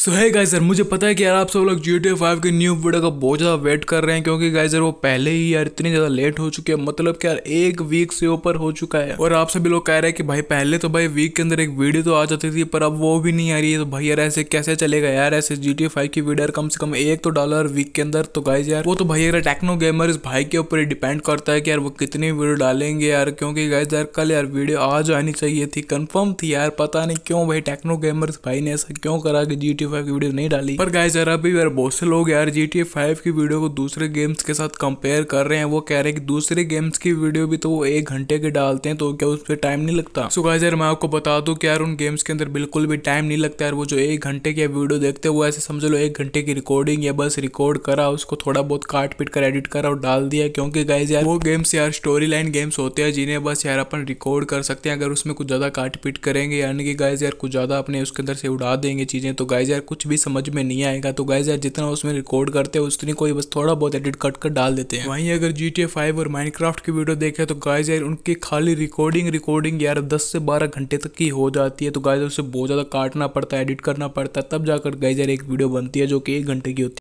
सो है गाय सर मुझे पता है कि यार आप सब लोग जी टी फाइव के न्यू वीडियो का बहुत ज़्यादा वेट कर रहे हैं क्योंकि गाय सर वो पहले ही यार इतनी ज़्यादा लेट हो चुके हैं मतलब कि यार एक वीक से ऊपर हो चुका है और आप सभी लोग कह रहे हैं कि भाई पहले तो भाई वीक के अंदर एक वीडियो तो आ जाती थी पर अब वो भी नहीं आ रही है तो भाई यार ऐसे कैसे चलेगा यार ऐसे जी टी फाइव की वीडियो कम से कम एक तो डॉलर वीक के अंदर तो गाइज यार वो तो भाई अगर टेक्नो गेमर इस भाई के ऊपर ही डिपेंड करता है कि यार वो कितनी वीडियो डालेंगे यार क्योंकि गाइज यार कल यार वीडियो आ जानी चाहिए थी कन्फर्म थी यार पता नहीं क्यों भाई टेक्नो गेमर भाई ने ऐसा क्यों करा कि जी टी फाइव की वीडियो नहीं डाली पर गाइज यार अभी यार बहुत से लोग यार जी टी फाइव की वीडियो को दूसरे गेम्स के साथ कंपेयर कर रहे हैं वो कह रहे हैं कि दूसरे गेम्स की वीडियो भी तो वो एक घंटे के डालते हैं तो क्या उस पर टाइम नहीं लगता सो गाइज यार मैं आपको बता दू की यार उन गेम्स के अंदर बिल्कुल भी टाइम नहीं लगता यार वो जो एक घंटे की वीडियो देखते हैं वो ऐसे समझ लो एक घंटे की रिकॉर्डिंग या बस रिकॉर्ड करा उसको थोड़ा बहुत काट पीट कर एडिट करा और डाल दिया क्योंकि गाइज यार वो गेम्स यार स्टोरी लाइन गेम्स होते हैं जिन्हें बस यार अपन रिकॉर्ड कर सकते हैं अगर उसमें कुछ ज्यादा काट पीट करेंगे यानी कि गाइज यार कुछ ज्यादा अपने उसके अंदर से उड़ा देंगे चीजें तो गाइज यार यार कुछ भी समझ में नहीं आएगा तो गाइज यार जितना उसमें रिकॉर्ड करते हैं उतनी कोई बस थोड़ा बहुत एडिट कट कर डाल देते हैं वहीं अगर जी टी फाइव और माइनक्राफ्ट की वीडियो देखे तो गाइज यार उनकी खाली रिकॉर्डिंग रिकॉर्डिंग यार दस से बारह घंटे तक की हो जाती है तो गाइज उसे बहुत ज़्यादा काटना पड़ता है एडिट करना पड़ता है तब जाकर गाइज यार एक वीडियो बनती है जो कि एक घंटे की होती है